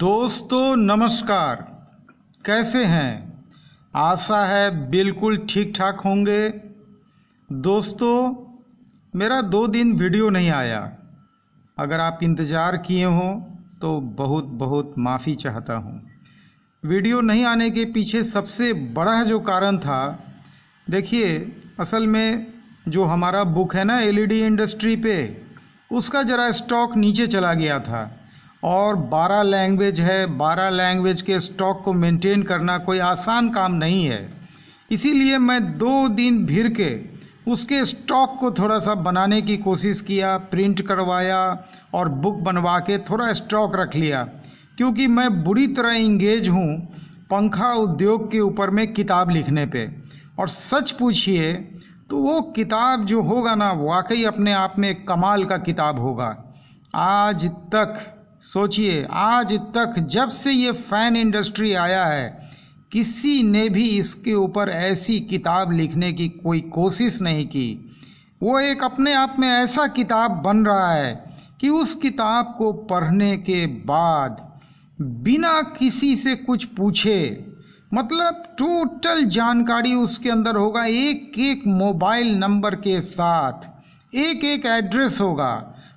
दोस्तों नमस्कार कैसे हैं आशा है बिल्कुल ठीक ठाक होंगे दोस्तों मेरा दो दिन वीडियो नहीं आया अगर आप इंतज़ार किए हों तो बहुत बहुत माफ़ी चाहता हूं। वीडियो नहीं आने के पीछे सबसे बड़ा जो कारण था देखिए असल में जो हमारा बुक है ना एलईडी इंडस्ट्री पे उसका ज़रा स्टॉक नीचे चला गया था और 12 लैंग्वेज है 12 लैंग्वेज के स्टॉक को मेंटेन करना कोई आसान काम नहीं है इसीलिए मैं दो दिन भिर के उसके स्टॉक को थोड़ा सा बनाने की कोशिश किया प्रिंट करवाया और बुक बनवा के थोड़ा स्टॉक रख लिया क्योंकि मैं बुरी तरह इंगेज हूँ पंखा उद्योग के ऊपर में किताब लिखने पे और सच पूछिए तो वो किताब जो होगा ना वाकई अपने आप में कमाल का किताब होगा आज तक सोचिए आज तक जब से ये फ़ैन इंडस्ट्री आया है किसी ने भी इसके ऊपर ऐसी किताब लिखने की कोई कोशिश नहीं की वो एक अपने आप में ऐसा किताब बन रहा है कि उस किताब को पढ़ने के बाद बिना किसी से कुछ पूछे मतलब टोटल जानकारी उसके अंदर होगा एक एक मोबाइल नंबर के साथ एक एक एड्रेस होगा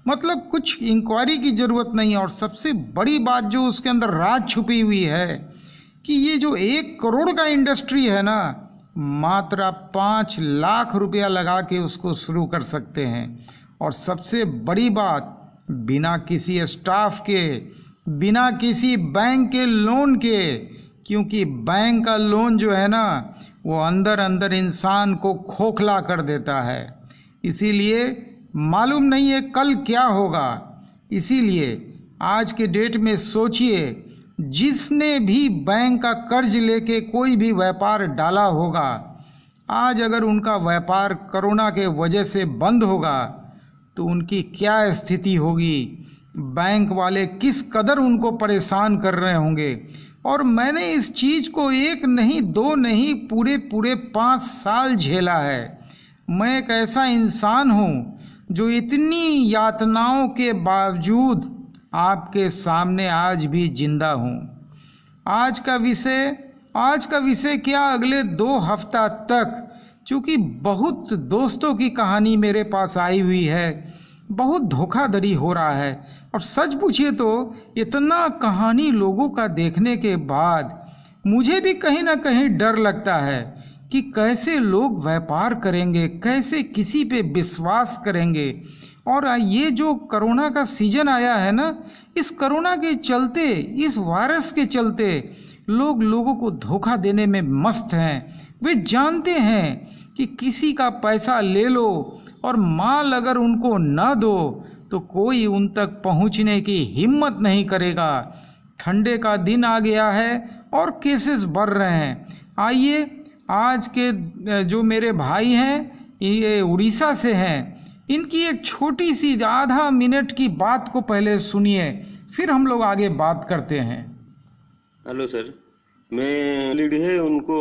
मतलब कुछ इंक्वायरी की ज़रूरत नहीं और सबसे बड़ी बात जो उसके अंदर राज छुपी हुई है कि ये जो एक करोड़ का इंडस्ट्री है ना मात्र पाँच लाख रुपया लगा के उसको शुरू कर सकते हैं और सबसे बड़ी बात बिना किसी स्टाफ के बिना किसी बैंक के लोन के क्योंकि बैंक का लोन जो है ना वो अंदर अंदर इंसान को खोखला कर देता है इसीलिए मालूम नहीं है कल क्या होगा इसीलिए आज के डेट में सोचिए जिसने भी बैंक का कर्ज लेके कोई भी व्यापार डाला होगा आज अगर उनका व्यापार कोरोना के वजह से बंद होगा तो उनकी क्या स्थिति होगी बैंक वाले किस कदर उनको परेशान कर रहे होंगे और मैंने इस चीज़ को एक नहीं दो नहीं पूरे पूरे पाँच साल झेला है मैं एक ऐसा इंसान हूँ जो इतनी यातनाओं के बावजूद आपके सामने आज भी जिंदा हूँ आज का विषय आज का विषय क्या अगले दो हफ्ता तक चूँकि बहुत दोस्तों की कहानी मेरे पास आई हुई है बहुत धोखाधड़ी हो रहा है और सच पूछिए तो इतना कहानी लोगों का देखने के बाद मुझे भी कहीं ना कहीं डर लगता है कि कैसे लोग व्यापार करेंगे कैसे किसी पे विश्वास करेंगे और ये जो करोना का सीजन आया है ना इस करोना के चलते इस वायरस के चलते लोग लोगों को धोखा देने में मस्त हैं वे जानते हैं कि किसी का पैसा ले लो और माल अगर उनको न दो तो कोई उन तक पहुंचने की हिम्मत नहीं करेगा ठंडे का दिन आ गया है और केसेस बढ़ रहे हैं आइए आज के जो मेरे भाई हैं ये उड़ीसा से हैं इनकी एक छोटी सी आधा मिनट की बात को पहले सुनिए फिर हम लोग आगे बात करते हैं हेलो सर मैं लीड है उनको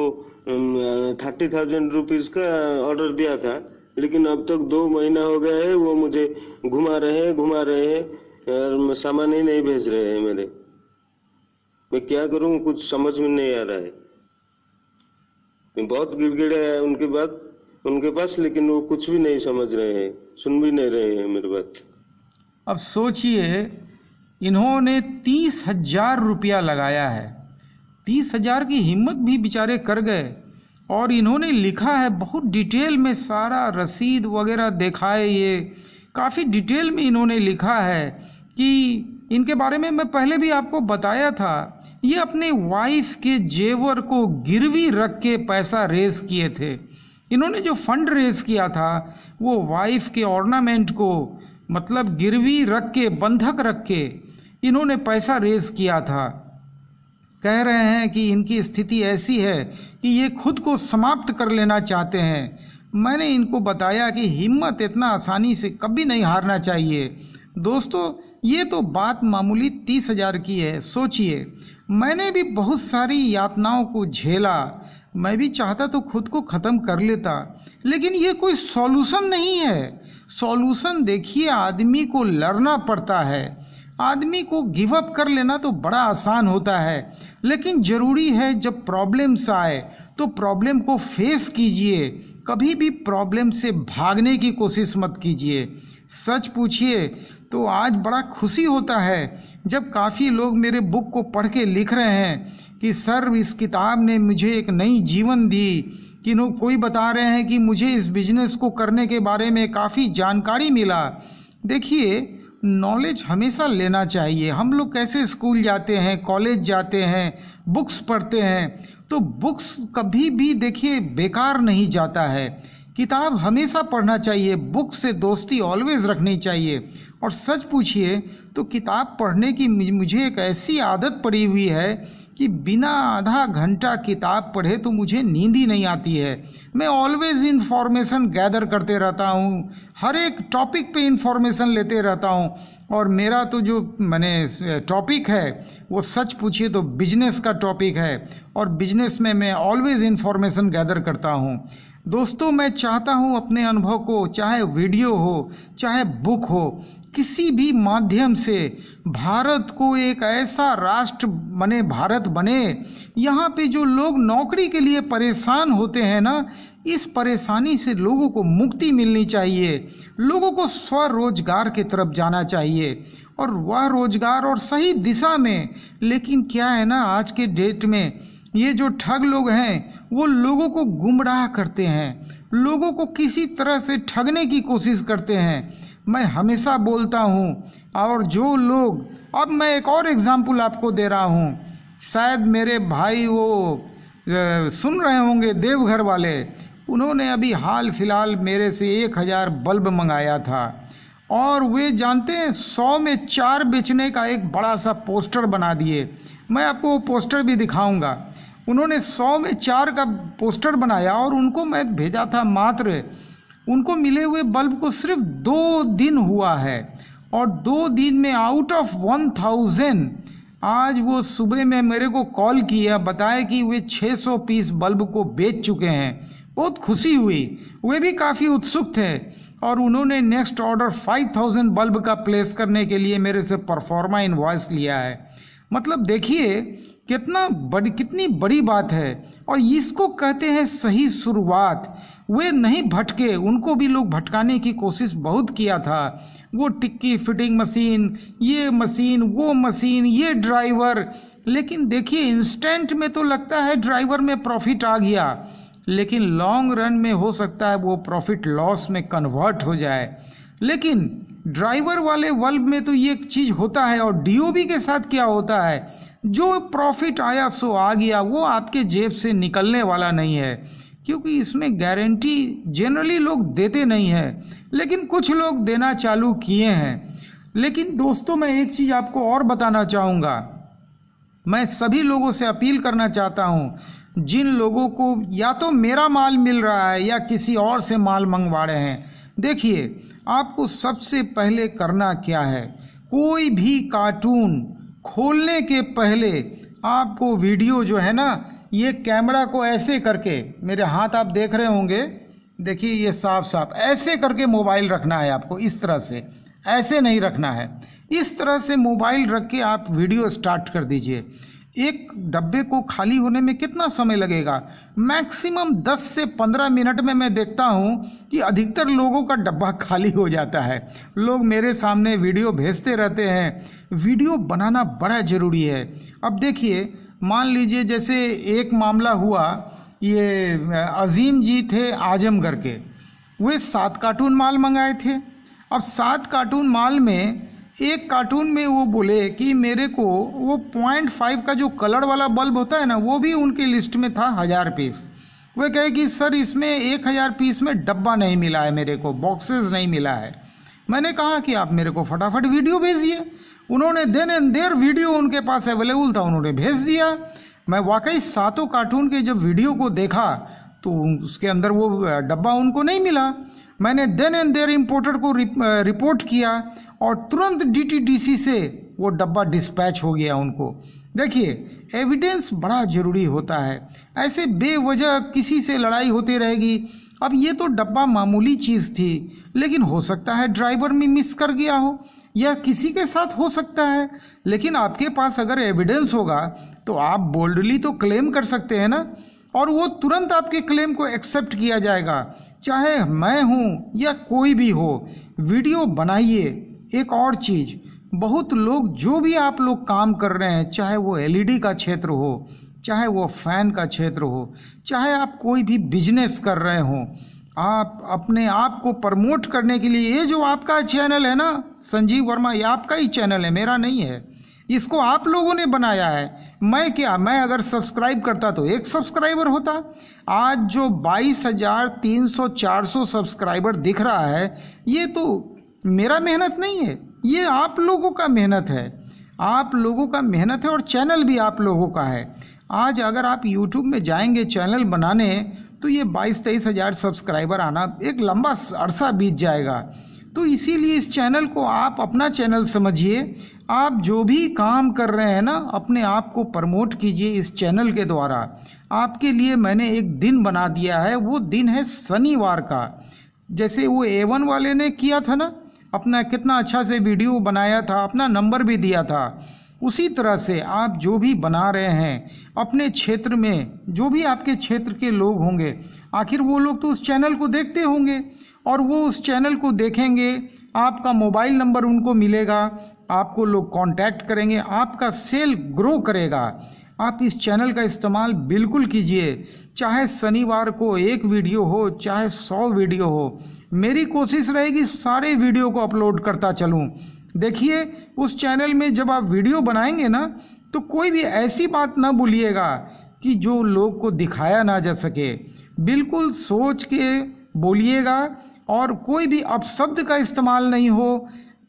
थर्टी थाउजेंड रुपीज़ का ऑर्डर दिया था लेकिन अब तक दो महीना हो गया है वो मुझे घुमा रहे हैं घुमा रहे हैं और सामान ही नहीं भेज रहे हैं मेरे मैं क्या करूँ कुछ समझ में नहीं आ रहा है बहुत गिड़गिड़े है उनके बाद उनके पास लेकिन वो कुछ भी नहीं समझ रहे हैं सुन भी नहीं रहे हैं मेरी बात अब सोचिए इन्होंने तीस हजार रुपया लगाया है तीस हजार की हिम्मत भी बेचारे कर गए और इन्होंने लिखा है बहुत डिटेल में सारा रसीद वगैरह देखा है ये काफ़ी डिटेल में इन्होंने लिखा है कि इनके बारे में मैं पहले भी आपको बताया था ये अपने वाइफ के जेवर को गिरवी रख के पैसा रेस किए थे इन्होंने जो फंड रेस किया था वो वाइफ के ऑर्नामेंट को मतलब गिरवी रख के बंधक रख के इन्होंने पैसा रेस किया था कह रहे हैं कि इनकी स्थिति ऐसी है कि ये खुद को समाप्त कर लेना चाहते हैं मैंने इनको बताया कि हिम्मत इतना आसानी से कभी नहीं हारना चाहिए दोस्तों ये तो बात मामूली तीस हजार की है सोचिए मैंने भी बहुत सारी यातनाओं को झेला मैं भी चाहता तो खुद को ख़त्म कर लेता लेकिन ये कोई सॉल्यूशन नहीं है सॉल्यूशन देखिए आदमी को लड़ना पड़ता है आदमी को गिव अप कर लेना तो बड़ा आसान होता है लेकिन ज़रूरी है जब प्रॉब्लम्स आए तो प्रॉब्लम को फेस कीजिए कभी भी प्रॉब्लम से भागने की कोशिश मत कीजिए सच पूछिए तो आज बड़ा खुशी होता है जब काफ़ी लोग मेरे बुक को पढ़ के लिख रहे हैं कि सर इस किताब ने मुझे एक नई जीवन दी कि नो कोई बता रहे हैं कि मुझे इस बिजनेस को करने के बारे में काफ़ी जानकारी मिला देखिए नॉलेज हमेशा लेना चाहिए हम लोग कैसे स्कूल जाते हैं कॉलेज जाते हैं बुक्स पढ़ते हैं तो बुक्स कभी भी देखिए बेकार नहीं जाता है किताब हमेशा पढ़ना चाहिए बुक से दोस्ती ऑलवेज रखनी चाहिए और सच पूछिए तो किताब पढ़ने की मुझे एक ऐसी आदत पड़ी हुई है कि बिना आधा घंटा किताब पढ़े तो मुझे नींद ही नहीं आती है मैं ऑलवेज इन्फॉर्मेशन गैदर करते रहता हूँ हर एक टॉपिक पे इन्फॉर्मेशन लेते रहता हूँ और मेरा तो जो मैंने टॉपिक है वो सच पूछिए तो बिजनेस का टॉपिक है और बिजनेस में मैं ऑलवेज इन्फॉर्मेशन गैदर करता हूँ दोस्तों मैं चाहता हूं अपने अनुभव को चाहे वीडियो हो चाहे बुक हो किसी भी माध्यम से भारत को एक ऐसा राष्ट्र बने भारत बने यहाँ पे जो लोग नौकरी के लिए परेशान होते हैं ना इस परेशानी से लोगों को मुक्ति मिलनी चाहिए लोगों को स्वरोजगार की तरफ जाना चाहिए और वह रोजगार और सही दिशा में लेकिन क्या है ना आज के डेट में ये जो ठग लोग हैं वो लोगों को गुमराह करते हैं लोगों को किसी तरह से ठगने की कोशिश करते हैं मैं हमेशा बोलता हूँ और जो लोग अब मैं एक और एग्ज़ाम्पल आपको दे रहा हूँ शायद मेरे भाई वो सुन रहे होंगे देवघर वाले उन्होंने अभी हाल फिलहाल मेरे से एक हज़ार बल्ब मंगाया था और वे जानते हैं सौ में चार बेचने का एक बड़ा सा पोस्टर बना दिए मैं आपको वो पोस्टर भी दिखाऊंगा उन्होंने सौ में चार का पोस्टर बनाया और उनको मैं भेजा था मात्र उनको मिले हुए बल्ब को सिर्फ दो दिन हुआ है और दो दिन में आउट ऑफ वन थाउजेंड आज वो सुबह में मेरे को कॉल किया बताया कि वे 600 पीस बल्ब को बेच चुके हैं बहुत खुशी हुई वे भी काफ़ी उत्सुक थे और उन्होंने नेक्स्ट ऑर्डर 5000 बल्ब का प्लेस करने के लिए मेरे से परफॉर्मा इन्वॉइस लिया है मतलब देखिए कितना बड़ी कितनी बड़ी बात है और इसको कहते हैं सही शुरुआत वे नहीं भटके उनको भी लोग भटकाने की कोशिश बहुत किया था वो टिक्की फिटिंग मशीन ये मशीन वो मशीन ये ड्राइवर लेकिन देखिए इंस्टेंट में तो लगता है ड्राइवर में प्रॉफिट आ गया लेकिन लॉन्ग रन में हो सकता है वो प्रॉफिट लॉस में कन्वर्ट हो जाए लेकिन ड्राइवर वाले बल्ब में तो ये चीज़ होता है और डीओबी के साथ क्या होता है जो प्रॉफिट आया सो आ गया वो आपके जेब से निकलने वाला नहीं है क्योंकि इसमें गारंटी जनरली लोग देते नहीं हैं लेकिन कुछ लोग देना चालू किए हैं लेकिन दोस्तों मैं एक चीज़ आपको और बताना चाहूँगा मैं सभी लोगों से अपील करना चाहता हूँ जिन लोगों को या तो मेरा माल मिल रहा है या किसी और से माल मंगवा रहे हैं देखिए आपको सबसे पहले करना क्या है कोई भी कार्टून खोलने के पहले आपको वीडियो जो है ना ये कैमरा को ऐसे करके मेरे हाथ आप देख रहे होंगे देखिए ये साफ साफ ऐसे करके मोबाइल रखना है आपको इस तरह से ऐसे नहीं रखना है इस तरह से मोबाइल रख के आप वीडियो स्टार्ट कर दीजिए एक डब्बे को खाली होने में कितना समय लगेगा मैक्सिमम 10 से 15 मिनट में मैं देखता हूँ कि अधिकतर लोगों का डब्बा खाली हो जाता है लोग मेरे सामने वीडियो भेजते रहते हैं वीडियो बनाना बड़ा ज़रूरी है अब देखिए मान लीजिए जैसे एक मामला हुआ ये अजीम जी थे आजमगढ़ के वे सात कार्टून माल मंगाए थे अब सात कार्टून माल में एक कार्टून में वो बोले कि मेरे को वो पॉइंट फाइव का जो कलर वाला बल्ब होता है ना वो भी उनकी लिस्ट में था हज़ार पीस वह कहे कि सर इसमें एक हज़ार पीस में डब्बा नहीं मिला है मेरे को बॉक्सेस नहीं मिला है मैंने कहा कि आप मेरे को फटाफट वीडियो भेजिए उन्होंने देन एंड देर वीडियो उनके पास अवेलेबल था उन्होंने भेज दिया मैं वाकई सातों कार्टून के जब वीडियो को देखा तो उसके अंदर वो डब्बा उनको नहीं मिला मैंने देन एंड देर इम्पोर्टर को रिपोर्ट किया और तुरंत डीटीडीसी से वो डब्बा डिस्पैच हो गया उनको देखिए एविडेंस बड़ा ज़रूरी होता है ऐसे बेवजह किसी से लड़ाई होती रहेगी अब ये तो डब्बा मामूली चीज़ थी लेकिन हो सकता है ड्राइवर में मिस कर गया हो या किसी के साथ हो सकता है लेकिन आपके पास अगर एविडेंस होगा तो आप बोल्डली तो क्लेम कर सकते हैं ना और वो तुरंत आपके क्लेम को एक्सेप्ट किया जाएगा चाहे मैं हूँ या कोई भी हो वीडियो बनाइए एक और चीज़ बहुत लोग जो भी आप लोग काम कर रहे हैं चाहे वो एलईडी e का क्षेत्र हो चाहे वो फैन का क्षेत्र हो चाहे आप कोई भी बिजनेस कर रहे हो आप अपने आप को प्रमोट करने के लिए ये जो आपका चैनल है ना संजीव वर्मा ये आपका ही चैनल है मेरा नहीं है इसको आप लोगों ने बनाया है मैं क्या मैं अगर सब्सक्राइब करता तो एक सब्सक्राइबर होता आज जो 22,300-400 सब्सक्राइबर दिख रहा है ये तो मेरा मेहनत नहीं है ये आप लोगों का मेहनत है आप लोगों का मेहनत है और चैनल भी आप लोगों का है आज अगर आप यूट्यूब में जाएंगे चैनल बनाने तो ये बाईस तेईस हज़ार सब्सक्राइबर आना एक लंबा अरसा बीत जाएगा तो इसीलिए इस चैनल को आप अपना चैनल समझिए आप जो भी काम कर रहे हैं ना अपने आप को प्रमोट कीजिए इस चैनल के द्वारा आपके लिए मैंने एक दिन बना दिया है वो दिन है शनिवार का जैसे वो ए वन वाले ने किया था ना अपना कितना अच्छा से वीडियो बनाया था अपना नंबर भी दिया था उसी तरह से आप जो भी बना रहे हैं अपने क्षेत्र में जो भी आपके क्षेत्र के लोग होंगे आखिर वो लोग तो उस चैनल को देखते होंगे और वो उस चैनल को देखेंगे आपका मोबाइल नंबर उनको मिलेगा आपको लोग कांटेक्ट करेंगे आपका सेल ग्रो करेगा आप इस चैनल का इस्तेमाल बिल्कुल कीजिए चाहे शनिवार को एक वीडियो हो चाहे सौ वीडियो हो मेरी कोशिश रहेगी सारे वीडियो को अपलोड करता चलूँ देखिए उस चैनल में जब आप वीडियो बनाएंगे ना तो कोई भी ऐसी बात ना बोलिएगा कि जो लोग को दिखाया ना जा सके बिल्कुल सोच के बोलिएगा और कोई भी अपशब्द का इस्तेमाल नहीं हो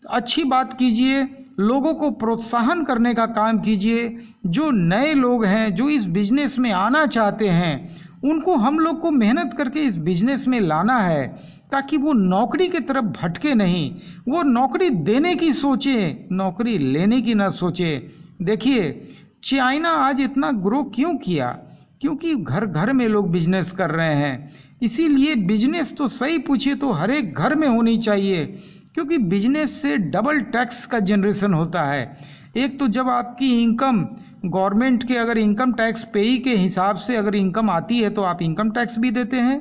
अच्छी बात कीजिए लोगों को प्रोत्साहन करने का काम कीजिए जो नए लोग हैं जो इस बिजनेस में आना चाहते हैं उनको हम लोग को मेहनत करके इस बिजनेस में लाना है ताकि वो नौकरी की तरफ भटके नहीं वो नौकरी देने की सोचे नौकरी लेने की ना सोचे देखिए चाइना आज इतना ग्रो क्यों किया क्योंकि घर घर में लोग बिजनेस कर रहे हैं इसीलिए बिजनेस तो सही पूछिए तो हर एक घर में होनी चाहिए क्योंकि बिजनेस से डबल टैक्स का जनरेशन होता है एक तो जब आपकी इनकम गवर्नमेंट के अगर इनकम टैक्स पे के हिसाब से अगर इनकम आती है तो आप इनकम टैक्स भी देते हैं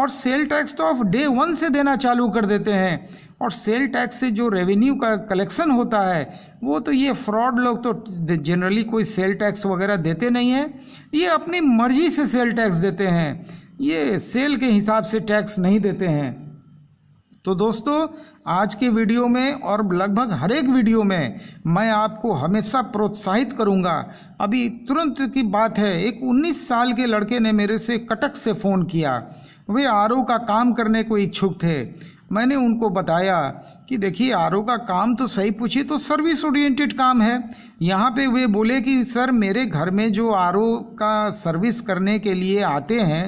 और सेल टैक्स तो आप डे वन से देना चालू कर देते हैं और सेल टैक्स से जो रेवेन्यू का कलेक्शन होता है वो तो ये फ्रॉड लोग तो जनरली कोई सेल टैक्स वगैरह देते नहीं हैं ये अपनी मर्जी से सेल टैक्स देते हैं ये सेल के हिसाब से टैक्स नहीं देते हैं तो दोस्तों आज के वीडियो में और लगभग हर एक वीडियो में मैं आपको हमेशा प्रोत्साहित करूंगा अभी तुरंत की बात है एक 19 साल के लड़के ने मेरे से कटक से फ़ोन किया वे आर का काम करने को इच्छुक थे मैंने उनको बताया कि देखिए आर का काम तो सही पूछिए तो सर्विस ओरिएंटेड काम है यहाँ पे वे बोले कि सर मेरे घर में जो आर का सर्विस करने के लिए आते हैं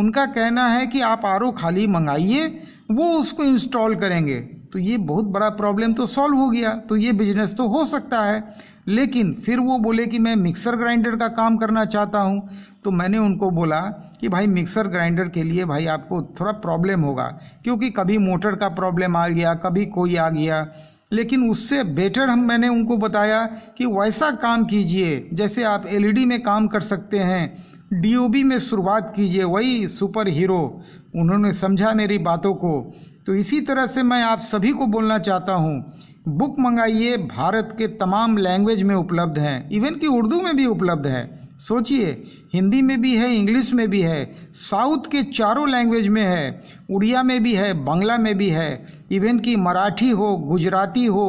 उनका कहना है कि आप आर खाली मंगाइए वो उसको इंस्टॉल करेंगे तो ये बहुत बड़ा प्रॉब्लम तो सॉल्व हो गया तो ये बिजनेस तो हो सकता है लेकिन फिर वो बोले कि मैं मिक्सर ग्राइंडर का काम करना चाहता हूँ तो मैंने उनको बोला कि भाई मिक्सर ग्राइंडर के लिए भाई आपको थोड़ा प्रॉब्लम होगा क्योंकि कभी मोटर का प्रॉब्लम आ गया कभी कोई आ गया लेकिन उससे बेटर हम मैंने उनको बताया कि वैसा काम कीजिए जैसे आप एलईडी e में काम कर सकते हैं डीओबी में शुरुआत कीजिए वही सुपर हीरो उन्होंने समझा मेरी बातों को तो इसी तरह से मैं आप सभी को बोलना चाहता हूँ बुक मंगाइए भारत के तमाम लैंग्वेज में उपलब्ध हैं इवन कि उर्दू में भी उपलब्ध है सोचिए हिंदी में भी है इंग्लिश में भी है साउथ के चारों लैंग्वेज में है उड़िया में भी है बांग्ला में भी है इवन कि मराठी हो गुजराती हो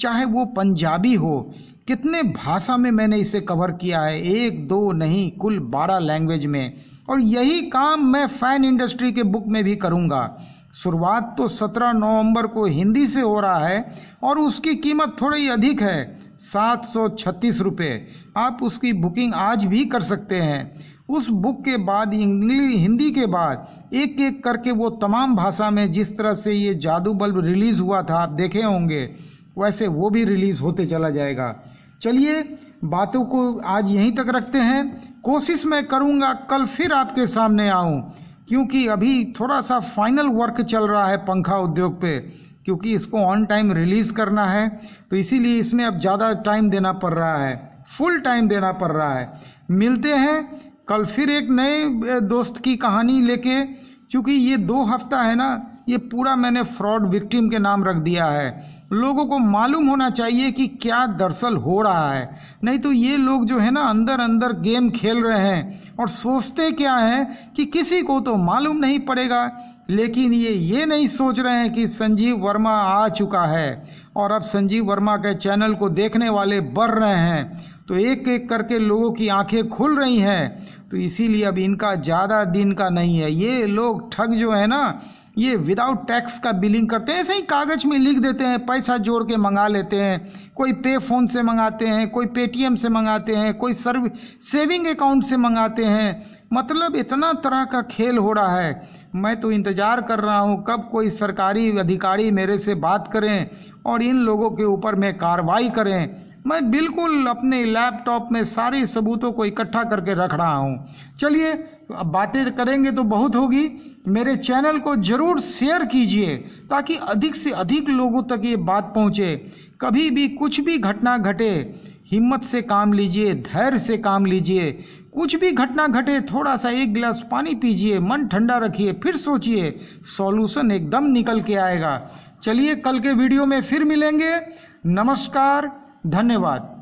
चाहे वो पंजाबी हो कितने भाषा में मैंने इसे कवर किया है एक दो नहीं कुल बारह लैंग्वेज में और यही काम मैं फैन इंडस्ट्री के बुक में भी करूँगा शुरुआत तो 17 नवंबर को हिंदी से हो रहा है और उसकी कीमत थोड़ी अधिक है सात सौ छत्तीस रुपये आप उसकी बुकिंग आज भी कर सकते हैं उस बुक के बाद इंग्लिश हिंदी के बाद एक एक करके वो तमाम भाषा में जिस तरह से ये जादू बल्ब रिलीज़ हुआ था आप देखे होंगे वैसे वो भी रिलीज़ होते चला जाएगा चलिए बातों को आज यहीं तक रखते हैं कोशिश मैं करूँगा कल फिर आपके सामने आऊँ क्योंकि अभी थोड़ा सा फाइनल वर्क चल रहा है पंखा उद्योग पे क्योंकि इसको ऑन टाइम रिलीज़ करना है तो इसीलिए इसमें अब ज़्यादा टाइम देना पड़ रहा है फुल टाइम देना पड़ रहा है मिलते हैं कल फिर एक नए दोस्त की कहानी लेके चूँकि ये दो हफ्ता है ना ये पूरा मैंने फ्रॉड विक्टिम के नाम रख दिया है लोगों को मालूम होना चाहिए कि क्या दरअसल हो रहा है नहीं तो ये लोग जो है ना अंदर अंदर गेम खेल रहे हैं और सोचते क्या है कि किसी को तो मालूम नहीं पड़ेगा लेकिन ये ये नहीं सोच रहे हैं कि संजीव वर्मा आ चुका है और अब संजीव वर्मा के चैनल को देखने वाले बढ़ रहे हैं तो एक एक करके लोगों की आंखें खुल रही हैं तो इसीलिए अब इनका ज़्यादा दिन का नहीं है ये लोग ठग जो है ना ये विदाउट टैक्स का बिलिंग करते हैं ऐसे ही कागज़ में लिख देते हैं पैसा जोड़ के मंगा लेते हैं कोई पे फ़ोन से मंगाते हैं कोई पेटीएम से मंगाते हैं कोई सर्व सेविंग अकाउंट से मंगाते हैं मतलब इतना तरह का खेल हो रहा है मैं तो इंतज़ार कर रहा हूँ कब कोई सरकारी अधिकारी मेरे से बात करें और इन लोगों के ऊपर मैं कार्रवाई करें मैं बिल्कुल अपने लैपटॉप में सारे सबूतों को इकट्ठा करके रख रहा हूँ चलिए अब बातें करेंगे तो बहुत होगी मेरे चैनल को ज़रूर शेयर कीजिए ताकि अधिक से अधिक लोगों तक ये बात पहुँचे कभी भी कुछ भी घटना घटे हिम्मत से काम लीजिए धैर्य से काम लीजिए कुछ भी घटना घटे थोड़ा सा एक गिलास पानी पीजिए मन ठंडा रखिए फिर सोचिए सॉल्यूशन एकदम निकल के आएगा चलिए कल के वीडियो में फिर मिलेंगे नमस्कार धन्यवाद